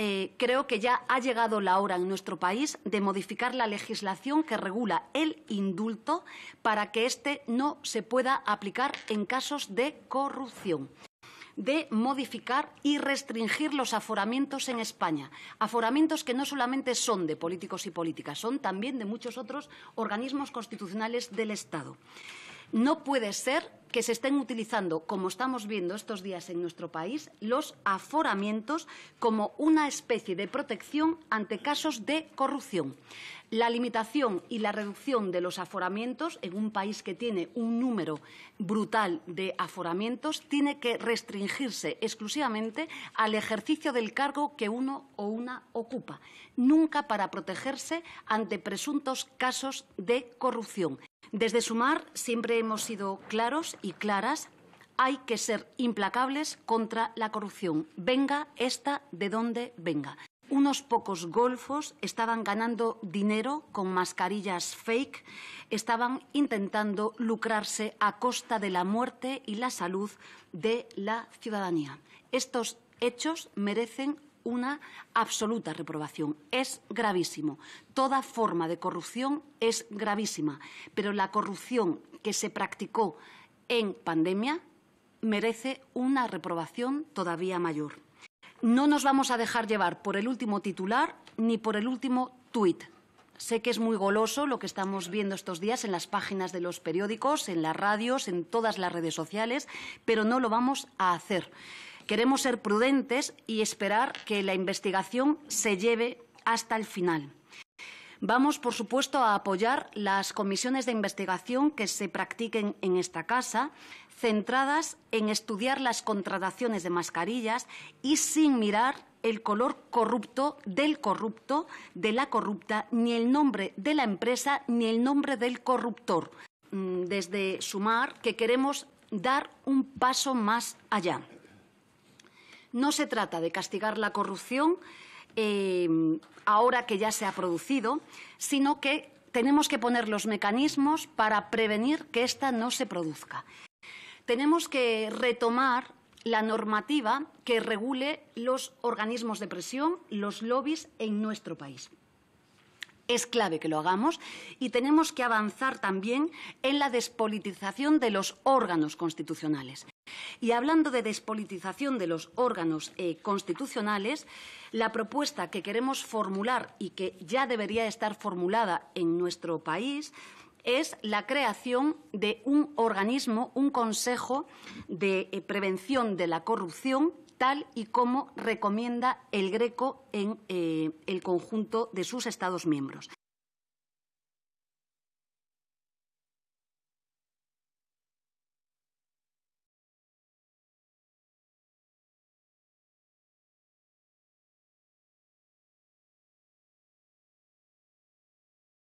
Eh, creo que ya ha llegado la hora en nuestro país de modificar la legislación que regula el indulto para que éste no se pueda aplicar en casos de corrupción de modificar y restringir los aforamientos en España. Aforamientos que no solamente son de políticos y políticas, son también de muchos otros organismos constitucionales del Estado. No puede ser que se estén utilizando, como estamos viendo estos días en nuestro país, los aforamientos como una especie de protección ante casos de corrupción. La limitación y la reducción de los aforamientos en un país que tiene un número brutal de aforamientos tiene que restringirse exclusivamente al ejercicio del cargo que uno o una ocupa, nunca para protegerse ante presuntos casos de corrupción. Desde Sumar siempre hemos sido claros y claras. Hay que ser implacables contra la corrupción, venga esta de donde venga. Unos pocos golfos estaban ganando dinero con mascarillas fake, estaban intentando lucrarse a costa de la muerte y la salud de la ciudadanía. Estos hechos merecen una absoluta reprobación. Es gravísimo. Toda forma de corrupción es gravísima, pero la corrupción que se practicó en pandemia merece una reprobación todavía mayor. No nos vamos a dejar llevar por el último titular ni por el último tuit. Sé que es muy goloso lo que estamos viendo estos días en las páginas de los periódicos, en las radios, en todas las redes sociales, pero no lo vamos a hacer. Queremos ser prudentes y esperar que la investigación se lleve hasta el final. Vamos, por supuesto, a apoyar las comisiones de investigación que se practiquen en esta casa, centradas en estudiar las contrataciones de mascarillas y sin mirar el color corrupto del corrupto, de la corrupta, ni el nombre de la empresa, ni el nombre del corruptor. Mm, desde Sumar, que queremos dar un paso más allá. No se trata de castigar la corrupción eh, ahora que ya se ha producido, sino que tenemos que poner los mecanismos para prevenir que ésta no se produzca. Tenemos que retomar la normativa que regule los organismos de presión, los lobbies en nuestro país. Es clave que lo hagamos y tenemos que avanzar también en la despolitización de los órganos constitucionales. Y hablando de despolitización de los órganos eh, constitucionales, la propuesta que queremos formular y que ya debería estar formulada en nuestro país es la creación de un organismo, un consejo de eh, prevención de la corrupción tal y como recomienda el Greco en eh, el conjunto de sus Estados miembros.